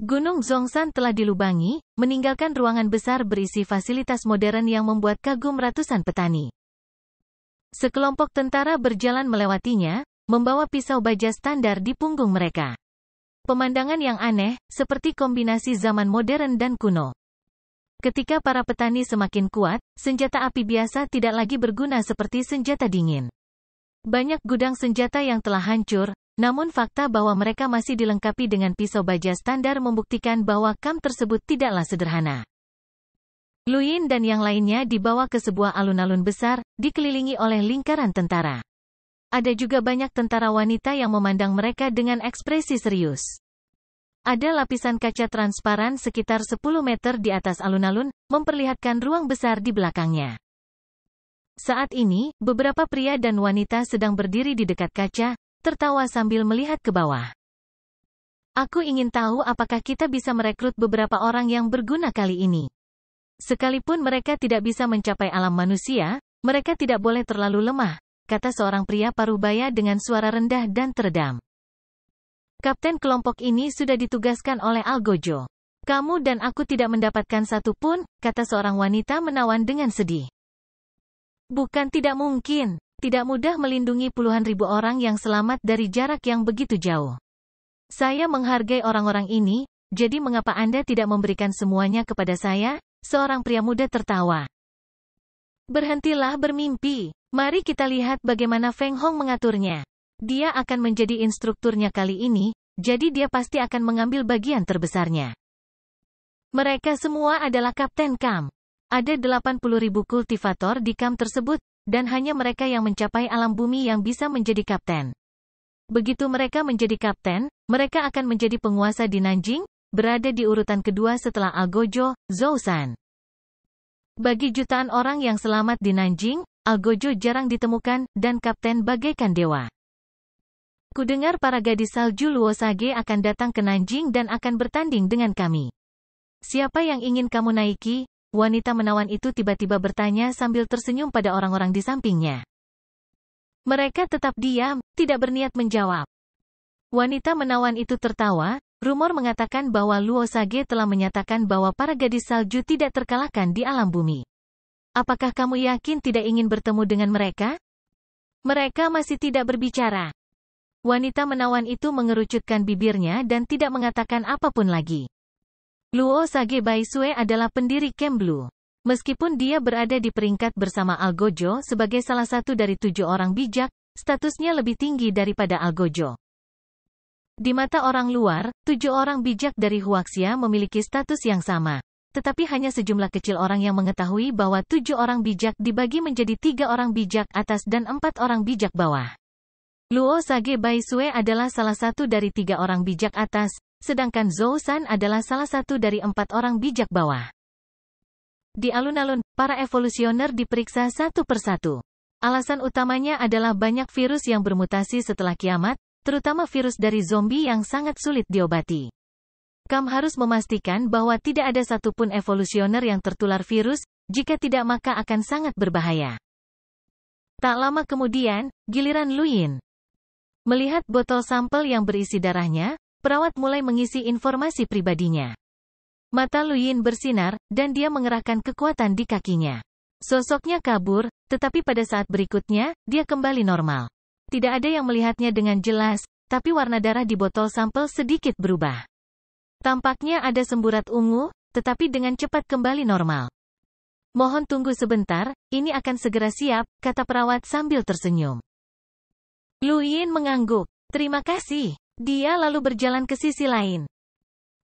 Gunung Zhongshan telah dilubangi, meninggalkan ruangan besar berisi fasilitas modern yang membuat kagum ratusan petani. Sekelompok tentara berjalan melewatinya, membawa pisau baja standar di punggung mereka. Pemandangan yang aneh, seperti kombinasi zaman modern dan kuno. Ketika para petani semakin kuat, senjata api biasa tidak lagi berguna seperti senjata dingin. Banyak gudang senjata yang telah hancur, namun fakta bahwa mereka masih dilengkapi dengan pisau baja standar membuktikan bahwa kam tersebut tidaklah sederhana. Luin dan yang lainnya dibawa ke sebuah alun-alun besar, dikelilingi oleh lingkaran tentara. Ada juga banyak tentara wanita yang memandang mereka dengan ekspresi serius. Ada lapisan kaca transparan sekitar 10 meter di atas alun-alun, memperlihatkan ruang besar di belakangnya. Saat ini, beberapa pria dan wanita sedang berdiri di dekat kaca, tertawa sambil melihat ke bawah. Aku ingin tahu apakah kita bisa merekrut beberapa orang yang berguna kali ini. Sekalipun mereka tidak bisa mencapai alam manusia, mereka tidak boleh terlalu lemah, kata seorang pria paruh baya dengan suara rendah dan teredam. Kapten kelompok ini sudah ditugaskan oleh Algojo. Kamu dan aku tidak mendapatkan satu pun, kata seorang wanita menawan dengan sedih. Bukan tidak mungkin, tidak mudah melindungi puluhan ribu orang yang selamat dari jarak yang begitu jauh. Saya menghargai orang-orang ini, jadi mengapa Anda tidak memberikan semuanya kepada saya? Seorang pria muda tertawa. Berhentilah bermimpi. Mari kita lihat bagaimana Feng Hong mengaturnya. Dia akan menjadi instrukturnya kali ini, jadi dia pasti akan mengambil bagian terbesarnya. Mereka semua adalah Kapten Kam. Ada 80.000 kultivator di Kam tersebut, dan hanya mereka yang mencapai alam bumi yang bisa menjadi kapten. Begitu mereka menjadi kapten, mereka akan menjadi penguasa di Nanjing, berada di urutan kedua setelah Algojo, Zhousan. Bagi jutaan orang yang selamat di Nanjing, Algojo jarang ditemukan, dan kapten bagaikan dewa. Kudengar para gadis salju Luosage akan datang ke Nanjing dan akan bertanding dengan kami. Siapa yang ingin kamu naiki? Wanita menawan itu tiba-tiba bertanya sambil tersenyum pada orang-orang di sampingnya. Mereka tetap diam, tidak berniat menjawab. Wanita menawan itu tertawa, rumor mengatakan bahwa Luo Sage telah menyatakan bahwa para gadis salju tidak terkalahkan di alam bumi. Apakah kamu yakin tidak ingin bertemu dengan mereka? Mereka masih tidak berbicara. Wanita menawan itu mengerucutkan bibirnya dan tidak mengatakan apapun lagi. Luo Sage Baisue adalah pendiri Camp Blue. Meskipun dia berada di peringkat bersama Algojo sebagai salah satu dari tujuh orang bijak, statusnya lebih tinggi daripada Algojo. Di mata orang luar, tujuh orang bijak dari Huaxia memiliki status yang sama. Tetapi hanya sejumlah kecil orang yang mengetahui bahwa tujuh orang bijak dibagi menjadi tiga orang bijak atas dan empat orang bijak bawah. Luo Sage Baisue adalah salah satu dari tiga orang bijak atas, Sedangkan Zhou San adalah salah satu dari empat orang bijak bawah. Di alun-alun, para evolusioner diperiksa satu persatu. Alasan utamanya adalah banyak virus yang bermutasi setelah kiamat, terutama virus dari zombie yang sangat sulit diobati. Kam harus memastikan bahwa tidak ada satupun evolusioner yang tertular virus, jika tidak maka akan sangat berbahaya. Tak lama kemudian, giliran Luin. Melihat botol sampel yang berisi darahnya, Perawat mulai mengisi informasi pribadinya. Mata Luyin bersinar, dan dia mengerahkan kekuatan di kakinya. Sosoknya kabur, tetapi pada saat berikutnya, dia kembali normal. Tidak ada yang melihatnya dengan jelas, tapi warna darah di botol sampel sedikit berubah. Tampaknya ada semburat ungu, tetapi dengan cepat kembali normal. Mohon tunggu sebentar, ini akan segera siap, kata perawat sambil tersenyum. Luyin mengangguk. Terima kasih. Dia lalu berjalan ke sisi lain.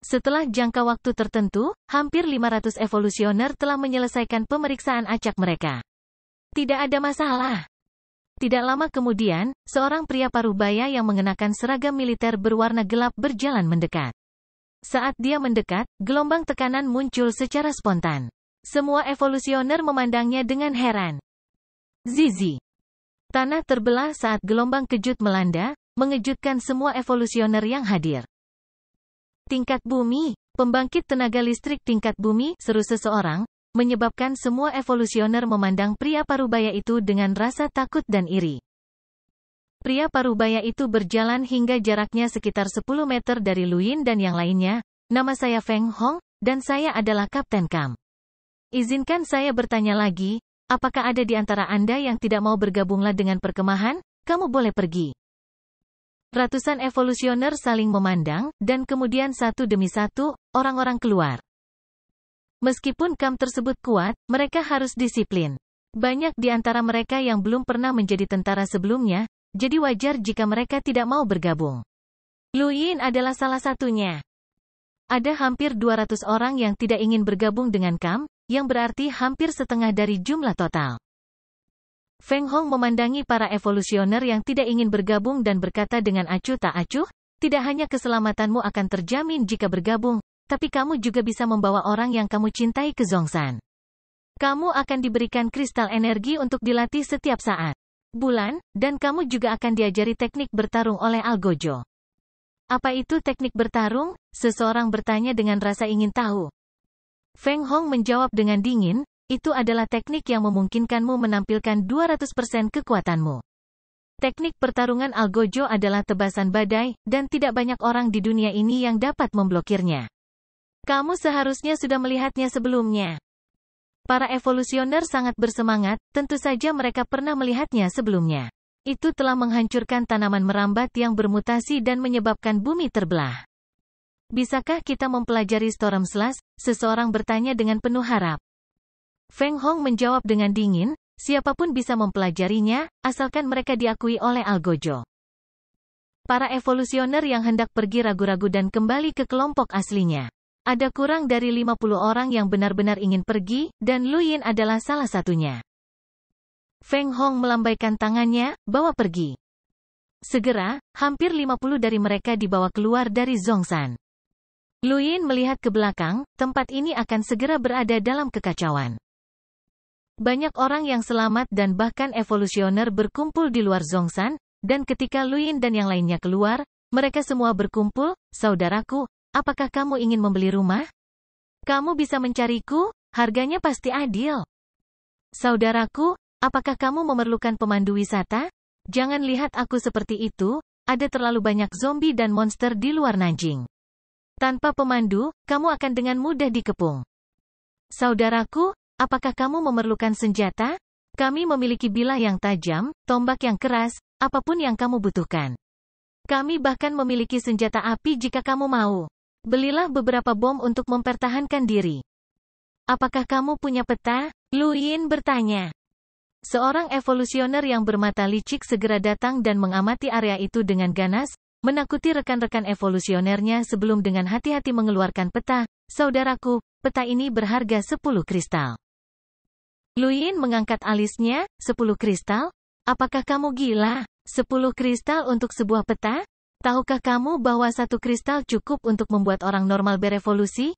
Setelah jangka waktu tertentu, hampir 500 evolusioner telah menyelesaikan pemeriksaan acak mereka. Tidak ada masalah. Tidak lama kemudian, seorang pria paruh baya yang mengenakan seragam militer berwarna gelap berjalan mendekat. Saat dia mendekat, gelombang tekanan muncul secara spontan. Semua evolusioner memandangnya dengan heran. Zizi. Tanah terbelah saat gelombang kejut melanda, mengejutkan semua evolusioner yang hadir. Tingkat bumi, pembangkit tenaga listrik tingkat bumi, seru seseorang, menyebabkan semua evolusioner memandang pria parubaya itu dengan rasa takut dan iri. Pria parubaya itu berjalan hingga jaraknya sekitar 10 meter dari Luin dan yang lainnya. Nama saya Feng Hong, dan saya adalah Kapten Kam. Izinkan saya bertanya lagi, apakah ada di antara Anda yang tidak mau bergabunglah dengan perkemahan? Kamu boleh pergi. Ratusan evolusioner saling memandang, dan kemudian satu demi satu, orang-orang keluar. Meskipun kam tersebut kuat, mereka harus disiplin. Banyak di antara mereka yang belum pernah menjadi tentara sebelumnya, jadi wajar jika mereka tidak mau bergabung. Lu Yin adalah salah satunya. Ada hampir 200 orang yang tidak ingin bergabung dengan KAM, yang berarti hampir setengah dari jumlah total. Feng Hong memandangi para evolusioner yang tidak ingin bergabung dan berkata dengan acuh tak acuh, tidak hanya keselamatanmu akan terjamin jika bergabung, tapi kamu juga bisa membawa orang yang kamu cintai ke Zongsan. Kamu akan diberikan kristal energi untuk dilatih setiap saat, bulan, dan kamu juga akan diajari teknik bertarung oleh Algojo. Apa itu teknik bertarung? Seseorang bertanya dengan rasa ingin tahu. Feng Hong menjawab dengan dingin, itu adalah teknik yang memungkinkanmu menampilkan 200% kekuatanmu. Teknik pertarungan Algojo adalah tebasan badai, dan tidak banyak orang di dunia ini yang dapat memblokirnya. Kamu seharusnya sudah melihatnya sebelumnya. Para evolusioner sangat bersemangat, tentu saja mereka pernah melihatnya sebelumnya. Itu telah menghancurkan tanaman merambat yang bermutasi dan menyebabkan bumi terbelah. Bisakah kita mempelajari Storm Slash? Seseorang bertanya dengan penuh harap. Feng Hong menjawab dengan dingin, siapapun bisa mempelajarinya, asalkan mereka diakui oleh Algojo. Para evolusioner yang hendak pergi ragu-ragu dan kembali ke kelompok aslinya. Ada kurang dari 50 orang yang benar-benar ingin pergi, dan Lu Yin adalah salah satunya. Feng Hong melambaikan tangannya, bawa pergi. Segera, hampir 50 dari mereka dibawa keluar dari Lu Yin melihat ke belakang, tempat ini akan segera berada dalam kekacauan. Banyak orang yang selamat dan bahkan evolusioner berkumpul di luar Zongsan, dan ketika Luin dan yang lainnya keluar, mereka semua berkumpul, saudaraku, apakah kamu ingin membeli rumah? Kamu bisa mencariku, harganya pasti adil. Saudaraku, apakah kamu memerlukan pemandu wisata? Jangan lihat aku seperti itu, ada terlalu banyak zombie dan monster di luar Nanjing. Tanpa pemandu, kamu akan dengan mudah dikepung. Saudaraku, Apakah kamu memerlukan senjata? Kami memiliki bilah yang tajam, tombak yang keras, apapun yang kamu butuhkan. Kami bahkan memiliki senjata api jika kamu mau. Belilah beberapa bom untuk mempertahankan diri. Apakah kamu punya peta? Luin bertanya. Seorang evolusioner yang bermata licik segera datang dan mengamati area itu dengan ganas, menakuti rekan-rekan evolusionernya sebelum dengan hati-hati mengeluarkan peta. Saudaraku, peta ini berharga 10 kristal. Luin mengangkat alisnya, sepuluh kristal? Apakah kamu gila? Sepuluh kristal untuk sebuah peta? Tahukah kamu bahwa satu kristal cukup untuk membuat orang normal berevolusi?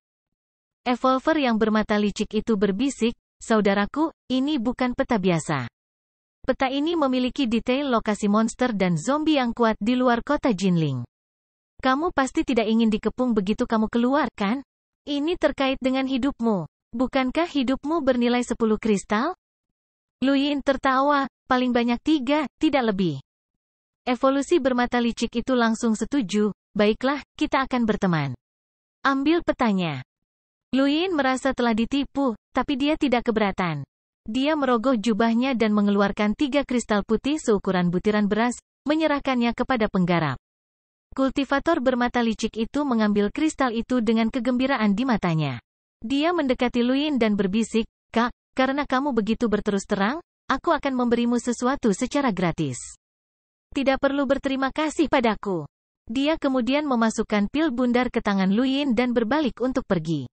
Evolver yang bermata licik itu berbisik, Saudaraku, ini bukan peta biasa. Peta ini memiliki detail lokasi monster dan zombie yang kuat di luar kota Jinling. Kamu pasti tidak ingin dikepung begitu kamu keluar, kan? Ini terkait dengan hidupmu. Bukankah hidupmu bernilai 10 kristal? Yin tertawa, paling banyak tiga, tidak lebih. Evolusi bermata licik itu langsung setuju, baiklah, kita akan berteman. Ambil petanya. Lu Yin merasa telah ditipu, tapi dia tidak keberatan. Dia merogoh jubahnya dan mengeluarkan tiga kristal putih seukuran butiran beras, menyerahkannya kepada penggarap. Kultivator bermata licik itu mengambil kristal itu dengan kegembiraan di matanya. Dia mendekati Luin dan berbisik, Kak, karena kamu begitu berterus terang, aku akan memberimu sesuatu secara gratis. Tidak perlu berterima kasih padaku. Dia kemudian memasukkan pil bundar ke tangan Luin dan berbalik untuk pergi.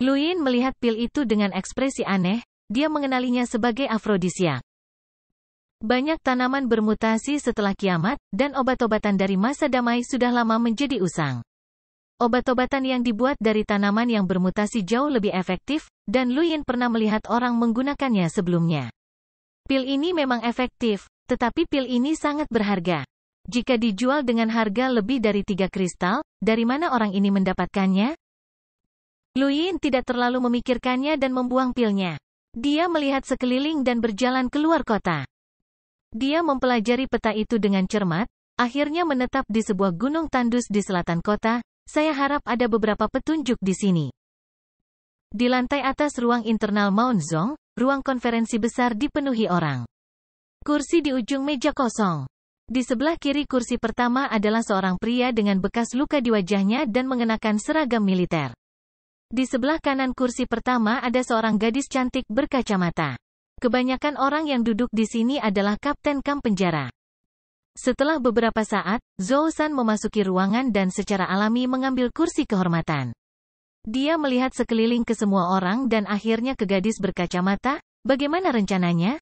Luin melihat pil itu dengan ekspresi aneh, dia mengenalinya sebagai Afrodisia. Banyak tanaman bermutasi setelah kiamat, dan obat-obatan dari masa damai sudah lama menjadi usang. Obat-obatan yang dibuat dari tanaman yang bermutasi jauh lebih efektif, dan Lu Yin pernah melihat orang menggunakannya sebelumnya. Pil ini memang efektif, tetapi pil ini sangat berharga. Jika dijual dengan harga lebih dari tiga kristal, dari mana orang ini mendapatkannya? Lu Yin tidak terlalu memikirkannya dan membuang pilnya. Dia melihat sekeliling dan berjalan keluar kota. Dia mempelajari peta itu dengan cermat, akhirnya menetap di sebuah gunung tandus di selatan kota, saya harap ada beberapa petunjuk di sini. Di lantai atas ruang internal Mount Zong, ruang konferensi besar dipenuhi orang. Kursi di ujung meja kosong. Di sebelah kiri kursi pertama adalah seorang pria dengan bekas luka di wajahnya dan mengenakan seragam militer. Di sebelah kanan kursi pertama ada seorang gadis cantik berkacamata. Kebanyakan orang yang duduk di sini adalah kapten kam penjara. Setelah beberapa saat, Zhou San memasuki ruangan dan secara alami mengambil kursi kehormatan. Dia melihat sekeliling ke semua orang dan akhirnya ke gadis berkacamata, bagaimana rencananya?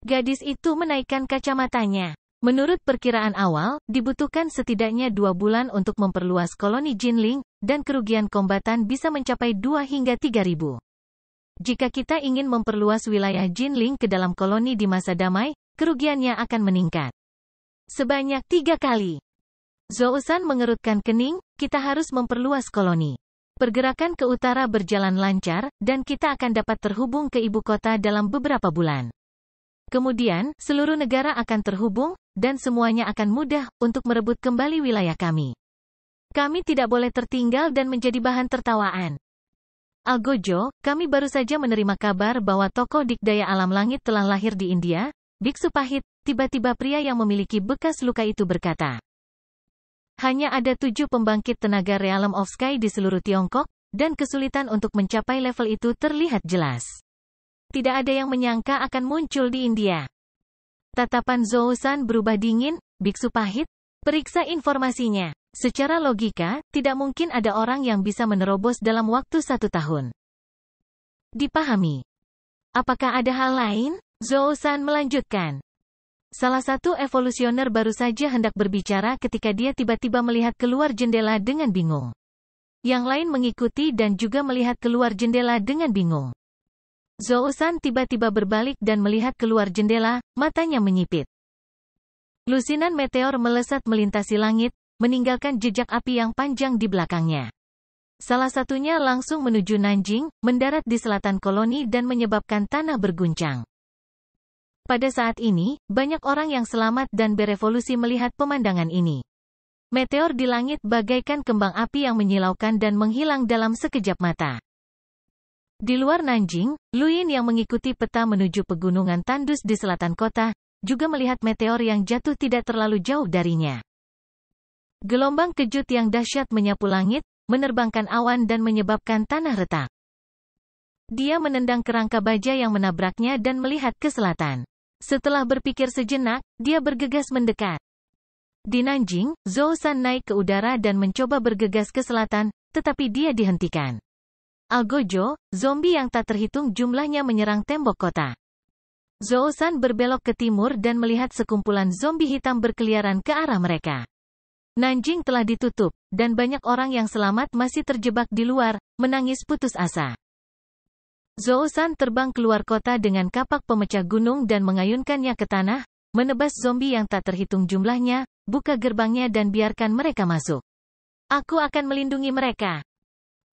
Gadis itu menaikkan kacamatanya. Menurut perkiraan awal, dibutuhkan setidaknya dua bulan untuk memperluas koloni Jinling, dan kerugian kombatan bisa mencapai 2 hingga tiga ribu. Jika kita ingin memperluas wilayah Jinling ke dalam koloni di masa damai, kerugiannya akan meningkat. Sebanyak tiga kali. Zousan mengerutkan kening, kita harus memperluas koloni. Pergerakan ke utara berjalan lancar, dan kita akan dapat terhubung ke ibu kota dalam beberapa bulan. Kemudian, seluruh negara akan terhubung, dan semuanya akan mudah untuk merebut kembali wilayah kami. Kami tidak boleh tertinggal dan menjadi bahan tertawaan. Algojo, kami baru saja menerima kabar bahwa tokoh dikdaya alam langit telah lahir di India, Biksu pahit, tiba-tiba pria yang memiliki bekas luka itu berkata. Hanya ada tujuh pembangkit tenaga Realm of Sky di seluruh Tiongkok, dan kesulitan untuk mencapai level itu terlihat jelas. Tidak ada yang menyangka akan muncul di India. Tatapan Zhou San berubah dingin, Biksu pahit, periksa informasinya. Secara logika, tidak mungkin ada orang yang bisa menerobos dalam waktu satu tahun. Dipahami. Apakah ada hal lain? Zhou San melanjutkan. Salah satu evolusioner baru saja hendak berbicara ketika dia tiba-tiba melihat keluar jendela dengan bingung. Yang lain mengikuti dan juga melihat keluar jendela dengan bingung. Zhou San tiba-tiba berbalik dan melihat keluar jendela, matanya menyipit. Lusinan meteor melesat melintasi langit, meninggalkan jejak api yang panjang di belakangnya. Salah satunya langsung menuju Nanjing, mendarat di selatan koloni dan menyebabkan tanah berguncang. Pada saat ini, banyak orang yang selamat dan berevolusi melihat pemandangan ini. Meteor di langit bagaikan kembang api yang menyilaukan dan menghilang dalam sekejap mata. Di luar Nanjing, Luyin yang mengikuti peta menuju pegunungan Tandus di selatan kota, juga melihat meteor yang jatuh tidak terlalu jauh darinya. Gelombang kejut yang dahsyat menyapu langit, menerbangkan awan dan menyebabkan tanah retak. Dia menendang kerangka baja yang menabraknya dan melihat ke selatan. Setelah berpikir sejenak, dia bergegas mendekat. Di Nanjing, Zhou San naik ke udara dan mencoba bergegas ke selatan, tetapi dia dihentikan. Algojo, zombie yang tak terhitung jumlahnya menyerang tembok kota. Zhou San berbelok ke timur dan melihat sekumpulan zombie hitam berkeliaran ke arah mereka. Nanjing telah ditutup, dan banyak orang yang selamat masih terjebak di luar, menangis putus asa. Zoosan terbang keluar kota dengan kapak pemecah gunung dan mengayunkannya ke tanah, menebas zombie yang tak terhitung jumlahnya, buka gerbangnya dan biarkan mereka masuk. Aku akan melindungi mereka.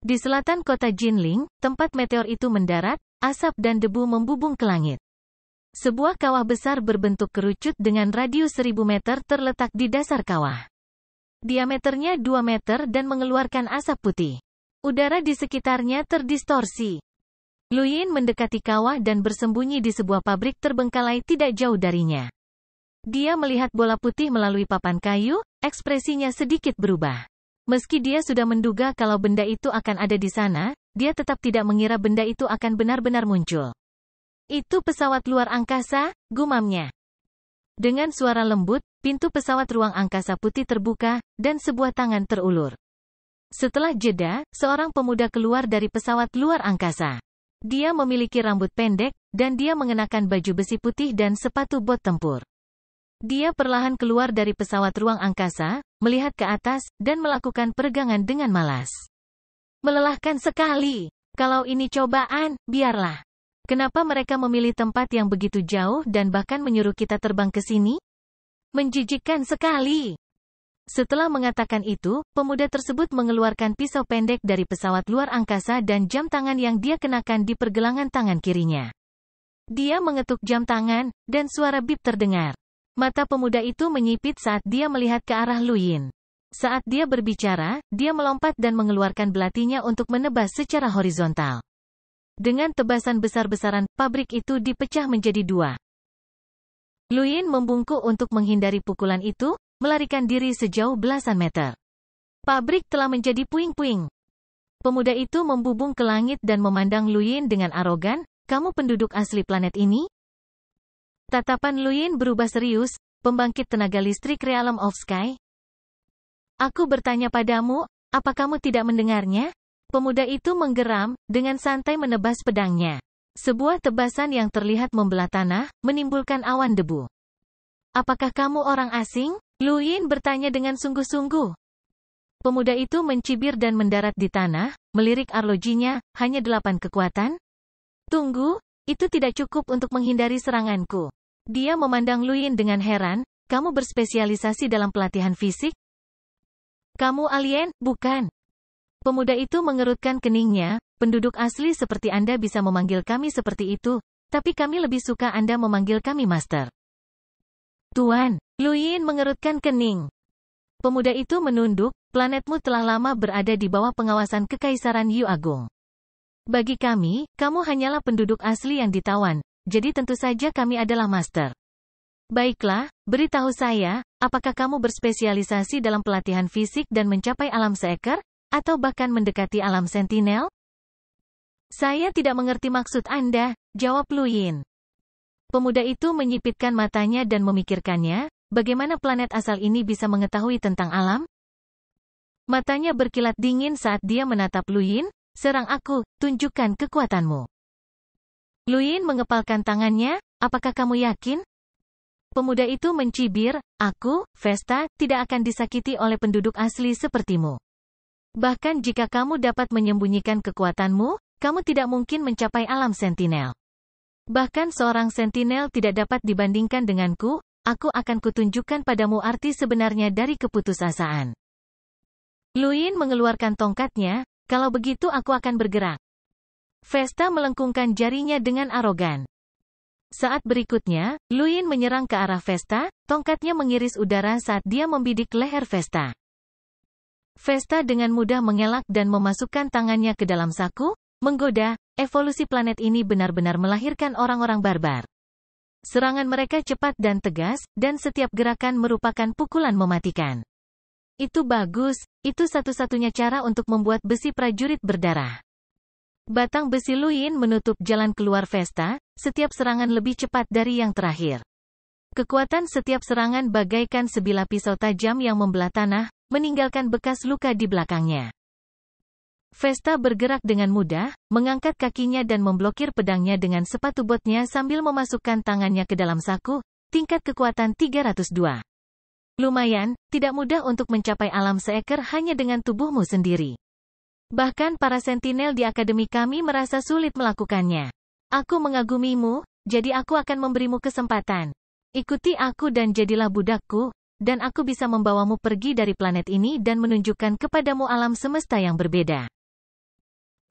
Di selatan kota Jinling, tempat meteor itu mendarat, asap dan debu membubung ke langit. Sebuah kawah besar berbentuk kerucut dengan radius 1000 meter terletak di dasar kawah. Diameternya 2 meter dan mengeluarkan asap putih. Udara di sekitarnya terdistorsi. Luyin mendekati kawah dan bersembunyi di sebuah pabrik terbengkalai tidak jauh darinya. Dia melihat bola putih melalui papan kayu, ekspresinya sedikit berubah. Meski dia sudah menduga kalau benda itu akan ada di sana, dia tetap tidak mengira benda itu akan benar-benar muncul. Itu pesawat luar angkasa, gumamnya. Dengan suara lembut, pintu pesawat ruang angkasa putih terbuka, dan sebuah tangan terulur. Setelah jeda, seorang pemuda keluar dari pesawat luar angkasa. Dia memiliki rambut pendek, dan dia mengenakan baju besi putih dan sepatu bot tempur. Dia perlahan keluar dari pesawat ruang angkasa, melihat ke atas, dan melakukan peregangan dengan malas. Melelahkan sekali. Kalau ini cobaan, biarlah. Kenapa mereka memilih tempat yang begitu jauh dan bahkan menyuruh kita terbang ke sini? Menjijikkan sekali. Setelah mengatakan itu, pemuda tersebut mengeluarkan pisau pendek dari pesawat luar angkasa dan jam tangan yang dia kenakan di pergelangan tangan kirinya. Dia mengetuk jam tangan, dan suara bip terdengar. Mata pemuda itu menyipit saat dia melihat ke arah Luyin. Saat dia berbicara, dia melompat dan mengeluarkan belatinya untuk menebas secara horizontal. Dengan tebasan besar-besaran, pabrik itu dipecah menjadi dua. Luyin membungkuk untuk menghindari pukulan itu, melarikan diri sejauh belasan meter. Pabrik telah menjadi puing-puing. Pemuda itu membubung ke langit dan memandang Luyin dengan arogan, kamu penduduk asli planet ini? Tatapan Luyin berubah serius, pembangkit tenaga listrik Realm of Sky. Aku bertanya padamu, apa kamu tidak mendengarnya? Pemuda itu menggeram, dengan santai menebas pedangnya. Sebuah tebasan yang terlihat membelah tanah, menimbulkan awan debu. Apakah kamu orang asing? Luin bertanya dengan sungguh-sungguh. Pemuda itu mencibir dan mendarat di tanah, melirik arlojinya, hanya delapan kekuatan? Tunggu, itu tidak cukup untuk menghindari seranganku. Dia memandang Luin dengan heran, kamu berspesialisasi dalam pelatihan fisik? Kamu alien, bukan. Pemuda itu mengerutkan keningnya, penduduk asli seperti Anda bisa memanggil kami seperti itu, tapi kami lebih suka Anda memanggil kami master. Tuan, Luyin mengerutkan kening. Pemuda itu menunduk, planetmu telah lama berada di bawah pengawasan Kekaisaran Yu Agung. Bagi kami, kamu hanyalah penduduk asli yang ditawan, jadi tentu saja kami adalah master. Baiklah, beritahu saya, apakah kamu berspesialisasi dalam pelatihan fisik dan mencapai alam seekor, atau bahkan mendekati alam sentinel? Saya tidak mengerti maksud Anda, jawab Luyin. Pemuda itu menyipitkan matanya dan memikirkannya, Bagaimana planet asal ini bisa mengetahui tentang alam? Matanya berkilat dingin saat dia menatap Luyin, serang aku, tunjukkan kekuatanmu. Luyin mengepalkan tangannya, apakah kamu yakin? Pemuda itu mencibir, aku, Vesta, tidak akan disakiti oleh penduduk asli sepertimu. Bahkan jika kamu dapat menyembunyikan kekuatanmu, kamu tidak mungkin mencapai alam sentinel. Bahkan seorang sentinel tidak dapat dibandingkan denganku, aku akan kutunjukkan padamu arti sebenarnya dari keputusasaan. Luin mengeluarkan tongkatnya, kalau begitu aku akan bergerak. Vesta melengkungkan jarinya dengan arogan. Saat berikutnya, Luin menyerang ke arah Vesta, tongkatnya mengiris udara saat dia membidik leher Vesta. Vesta dengan mudah mengelak dan memasukkan tangannya ke dalam saku, menggoda, evolusi planet ini benar-benar melahirkan orang-orang barbar. Serangan mereka cepat dan tegas, dan setiap gerakan merupakan pukulan mematikan. Itu bagus, itu satu-satunya cara untuk membuat besi prajurit berdarah. Batang besi Luin menutup jalan keluar Vesta, setiap serangan lebih cepat dari yang terakhir. Kekuatan setiap serangan bagaikan sebilah pisau tajam yang membelah tanah, meninggalkan bekas luka di belakangnya. Vesta bergerak dengan mudah, mengangkat kakinya dan memblokir pedangnya dengan sepatu botnya sambil memasukkan tangannya ke dalam saku, tingkat kekuatan 302. Lumayan, tidak mudah untuk mencapai alam seeker hanya dengan tubuhmu sendiri. Bahkan para sentinel di akademi kami merasa sulit melakukannya. Aku mengagumimu, jadi aku akan memberimu kesempatan. Ikuti aku dan jadilah budakku, dan aku bisa membawamu pergi dari planet ini dan menunjukkan kepadamu alam semesta yang berbeda.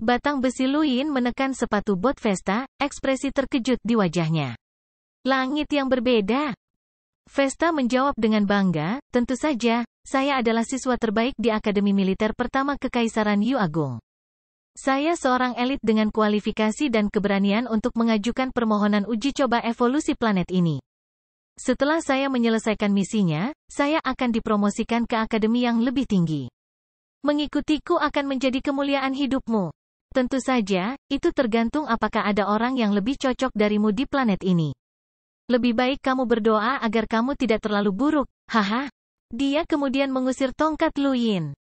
Batang besi Luin menekan sepatu bot Vesta, ekspresi terkejut di wajahnya. Langit yang berbeda. Vesta menjawab dengan bangga, tentu saja, saya adalah siswa terbaik di Akademi Militer pertama Kekaisaran Yu Agung. Saya seorang elit dengan kualifikasi dan keberanian untuk mengajukan permohonan uji coba evolusi planet ini. Setelah saya menyelesaikan misinya, saya akan dipromosikan ke akademi yang lebih tinggi. Mengikutiku akan menjadi kemuliaan hidupmu. Tentu saja, itu tergantung apakah ada orang yang lebih cocok darimu di planet ini. Lebih baik kamu berdoa agar kamu tidak terlalu buruk, haha. Dia kemudian mengusir tongkat Luyin.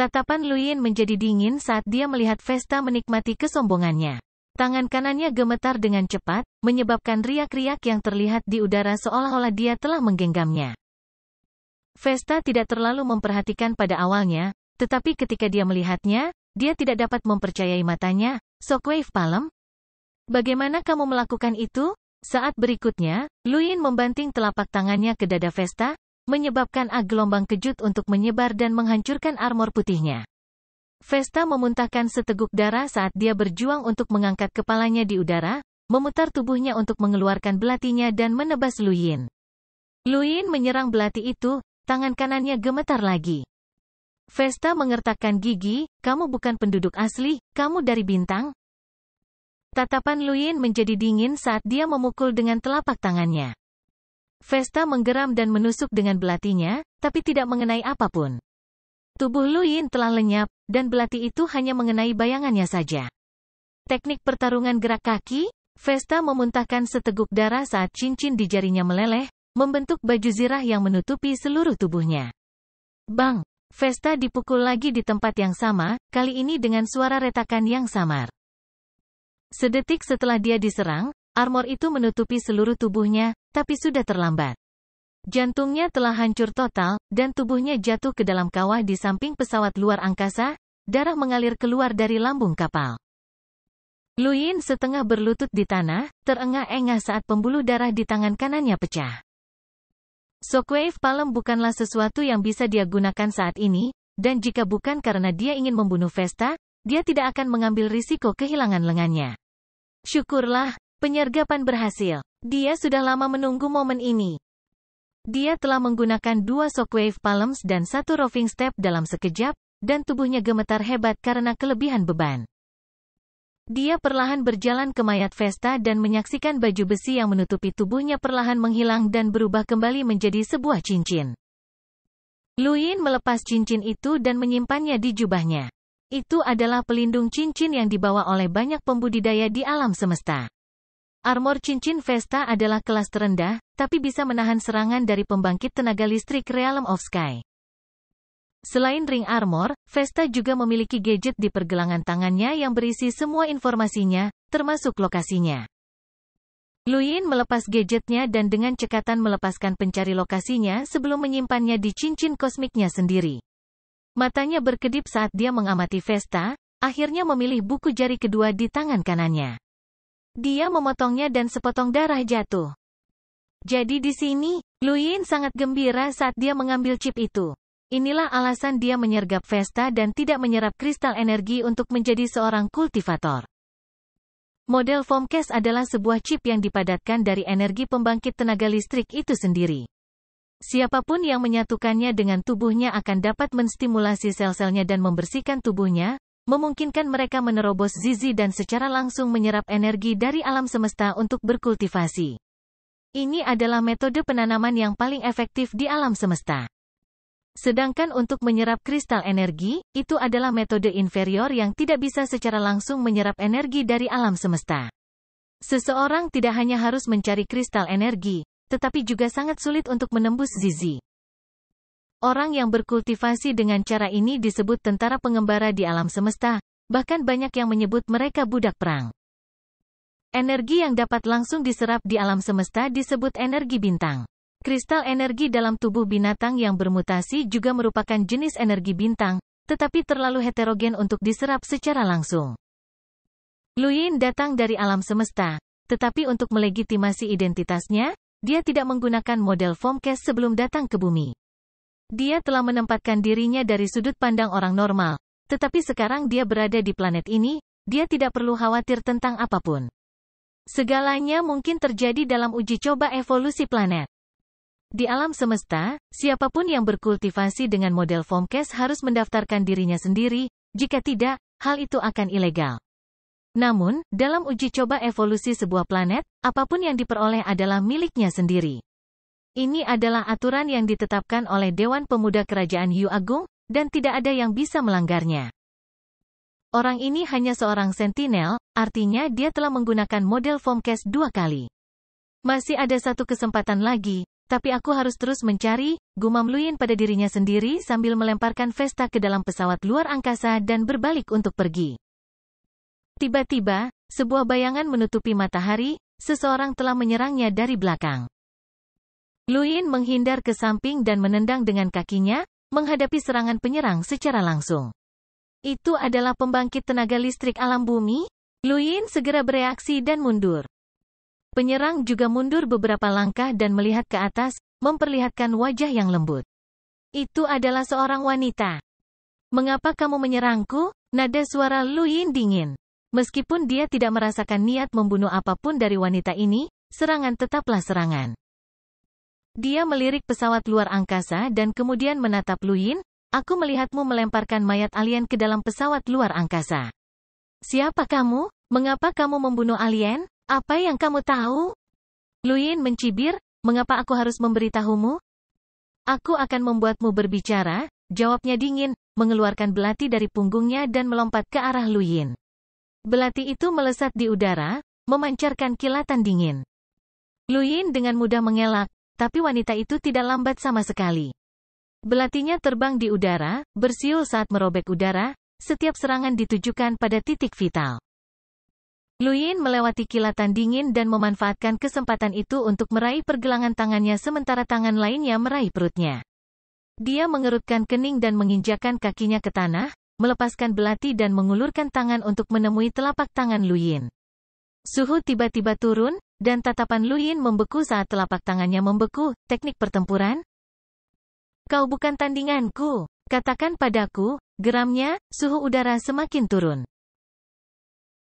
Tatapan Luyin menjadi dingin saat dia melihat Vesta menikmati kesombongannya. Tangan kanannya gemetar dengan cepat, menyebabkan riak-riak yang terlihat di udara seolah-olah dia telah menggenggamnya. Vesta tidak terlalu memperhatikan pada awalnya, tetapi ketika dia melihatnya, dia tidak dapat mempercayai matanya, Shockwave Palem. Bagaimana kamu melakukan itu? Saat berikutnya, Luin membanting telapak tangannya ke dada Vesta, menyebabkan aglombang gelombang kejut untuk menyebar dan menghancurkan armor putihnya. Vesta memuntahkan seteguk darah saat dia berjuang untuk mengangkat kepalanya di udara, memutar tubuhnya untuk mengeluarkan belatinya dan menebas Luin. Luin menyerang belati itu, tangan kanannya gemetar lagi. Vesta mengertakkan gigi, kamu bukan penduduk asli, kamu dari bintang. Tatapan Luin menjadi dingin saat dia memukul dengan telapak tangannya. Vesta menggeram dan menusuk dengan belatinya, tapi tidak mengenai apapun. Tubuh Luin telah lenyap, dan belati itu hanya mengenai bayangannya saja. Teknik pertarungan gerak kaki, Vesta memuntahkan seteguk darah saat cincin di jarinya meleleh, membentuk baju zirah yang menutupi seluruh tubuhnya. Bang, Vesta dipukul lagi di tempat yang sama, kali ini dengan suara retakan yang samar. Sedetik setelah dia diserang, armor itu menutupi seluruh tubuhnya, tapi sudah terlambat. Jantungnya telah hancur total, dan tubuhnya jatuh ke dalam kawah di samping pesawat luar angkasa, darah mengalir keluar dari lambung kapal. Luyin setengah berlutut di tanah, terengah-engah saat pembuluh darah di tangan kanannya pecah. Shockwave Palem bukanlah sesuatu yang bisa dia gunakan saat ini, dan jika bukan karena dia ingin membunuh Vesta, dia tidak akan mengambil risiko kehilangan lengannya. Syukurlah, penyergapan berhasil. Dia sudah lama menunggu momen ini. Dia telah menggunakan dua shockwave palms dan satu roving step dalam sekejap, dan tubuhnya gemetar hebat karena kelebihan beban. Dia perlahan berjalan ke mayat Vesta dan menyaksikan baju besi yang menutupi tubuhnya perlahan menghilang dan berubah kembali menjadi sebuah cincin. Luin melepas cincin itu dan menyimpannya di jubahnya. Itu adalah pelindung cincin yang dibawa oleh banyak pembudidaya di alam semesta. Armor cincin Vesta adalah kelas terendah, tapi bisa menahan serangan dari pembangkit tenaga listrik Realm of Sky. Selain ring armor, Vesta juga memiliki gadget di pergelangan tangannya yang berisi semua informasinya, termasuk lokasinya. Luin melepas gadgetnya dan dengan cekatan melepaskan pencari lokasinya sebelum menyimpannya di cincin kosmiknya sendiri. Matanya berkedip saat dia mengamati Vesta, akhirnya memilih buku jari kedua di tangan kanannya. Dia memotongnya dan sepotong darah jatuh. Jadi di sini, Luin sangat gembira saat dia mengambil chip itu. Inilah alasan dia menyergap Vesta dan tidak menyerap kristal energi untuk menjadi seorang kultivator. Model Formcast adalah sebuah chip yang dipadatkan dari energi pembangkit tenaga listrik itu sendiri. Siapapun yang menyatukannya dengan tubuhnya akan dapat menstimulasi sel-selnya dan membersihkan tubuhnya, memungkinkan mereka menerobos zizi dan secara langsung menyerap energi dari alam semesta untuk berkultivasi. Ini adalah metode penanaman yang paling efektif di alam semesta. Sedangkan untuk menyerap kristal energi, itu adalah metode inferior yang tidak bisa secara langsung menyerap energi dari alam semesta. Seseorang tidak hanya harus mencari kristal energi, tetapi juga sangat sulit untuk menembus zizi. Orang yang berkultivasi dengan cara ini disebut tentara pengembara di alam semesta, bahkan banyak yang menyebut mereka budak perang. Energi yang dapat langsung diserap di alam semesta disebut energi bintang. Kristal energi dalam tubuh binatang yang bermutasi juga merupakan jenis energi bintang, tetapi terlalu heterogen untuk diserap secara langsung. Luyin datang dari alam semesta, tetapi untuk melegitimasi identitasnya, dia tidak menggunakan model Fomkes sebelum datang ke bumi. Dia telah menempatkan dirinya dari sudut pandang orang normal, tetapi sekarang dia berada di planet ini, dia tidak perlu khawatir tentang apapun. Segalanya mungkin terjadi dalam uji coba evolusi planet. Di alam semesta, siapapun yang berkultivasi dengan model Formcast harus mendaftarkan dirinya sendiri, jika tidak, hal itu akan ilegal. Namun, dalam uji coba evolusi sebuah planet, apapun yang diperoleh adalah miliknya sendiri. Ini adalah aturan yang ditetapkan oleh Dewan Pemuda Kerajaan Yu Agung, dan tidak ada yang bisa melanggarnya. Orang ini hanya seorang sentinel, artinya dia telah menggunakan model Formcast dua kali. Masih ada satu kesempatan lagi, tapi aku harus terus mencari, gumam Luin pada dirinya sendiri sambil melemparkan Vesta ke dalam pesawat luar angkasa dan berbalik untuk pergi. Tiba-tiba, sebuah bayangan menutupi matahari, seseorang telah menyerangnya dari belakang. Luin menghindar ke samping dan menendang dengan kakinya, menghadapi serangan penyerang secara langsung. Itu adalah pembangkit tenaga listrik alam bumi. Luin segera bereaksi dan mundur. Penyerang juga mundur beberapa langkah dan melihat ke atas, memperlihatkan wajah yang lembut. Itu adalah seorang wanita. Mengapa kamu menyerangku? Nada suara Lu Yin dingin. Meskipun dia tidak merasakan niat membunuh apapun dari wanita ini, serangan tetaplah serangan. Dia melirik pesawat luar angkasa dan kemudian menatap Lu Yin. aku melihatmu melemparkan mayat alien ke dalam pesawat luar angkasa. Siapa kamu? Mengapa kamu membunuh alien? Apa yang kamu tahu? Luin mencibir, mengapa aku harus memberitahumu? Aku akan membuatmu berbicara, jawabnya dingin, mengeluarkan belati dari punggungnya dan melompat ke arah Luin. Belati itu melesat di udara, memancarkan kilatan dingin. Luin dengan mudah mengelak, tapi wanita itu tidak lambat sama sekali. Belatinya terbang di udara, bersiul saat merobek udara, setiap serangan ditujukan pada titik vital. Luyin melewati kilatan dingin dan memanfaatkan kesempatan itu untuk meraih pergelangan tangannya sementara tangan lainnya meraih perutnya. Dia mengerutkan kening dan menginjakan kakinya ke tanah, melepaskan belati dan mengulurkan tangan untuk menemui telapak tangan Luyin. Suhu tiba-tiba turun, dan tatapan Luyin membeku saat telapak tangannya membeku, teknik pertempuran? Kau bukan tandinganku, katakan padaku, geramnya, suhu udara semakin turun.